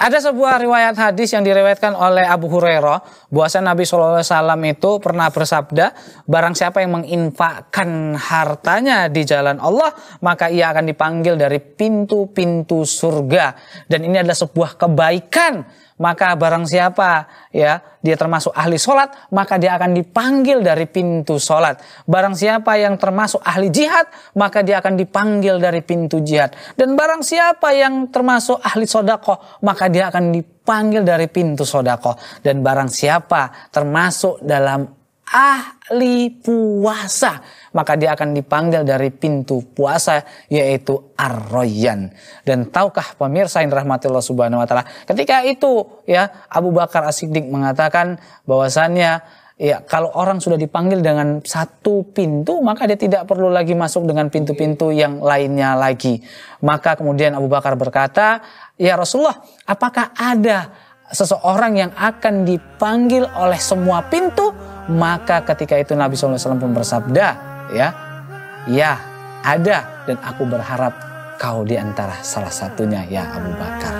Ada sebuah riwayat hadis yang direwetkan oleh Abu Hurairah Buasa Nabi SAW itu pernah bersabda, barang siapa yang menginfakkan hartanya di jalan Allah, maka ia akan dipanggil dari pintu-pintu surga. Dan ini adalah sebuah kebaikan. Maka barang siapa ya dia termasuk ahli sholat, maka dia akan dipanggil dari pintu sholat. Barang siapa yang termasuk ahli jihad, maka dia akan dipanggil dari pintu jihad. Dan barang siapa yang termasuk ahli sodakoh, maka dia akan dipanggil dari pintu sodako. Dan barang siapa termasuk dalam ahli puasa, maka dia akan dipanggil dari pintu puasa yaitu Arroyan Dan tahukah pemirsa yang Allah subhanahu wa taala, ketika itu ya Abu Bakar As-Siddiq mengatakan bahwasannya Iya, kalau orang sudah dipanggil dengan satu pintu, maka dia tidak perlu lagi masuk dengan pintu-pintu yang lainnya lagi. Maka kemudian Abu Bakar berkata, "Ya Rasulullah, apakah ada seseorang yang akan dipanggil oleh semua pintu?" Maka ketika itu Nabi SAW pun bersabda, "Ya, ya ada dan aku berharap kau di antara salah satunya ya Abu Bakar."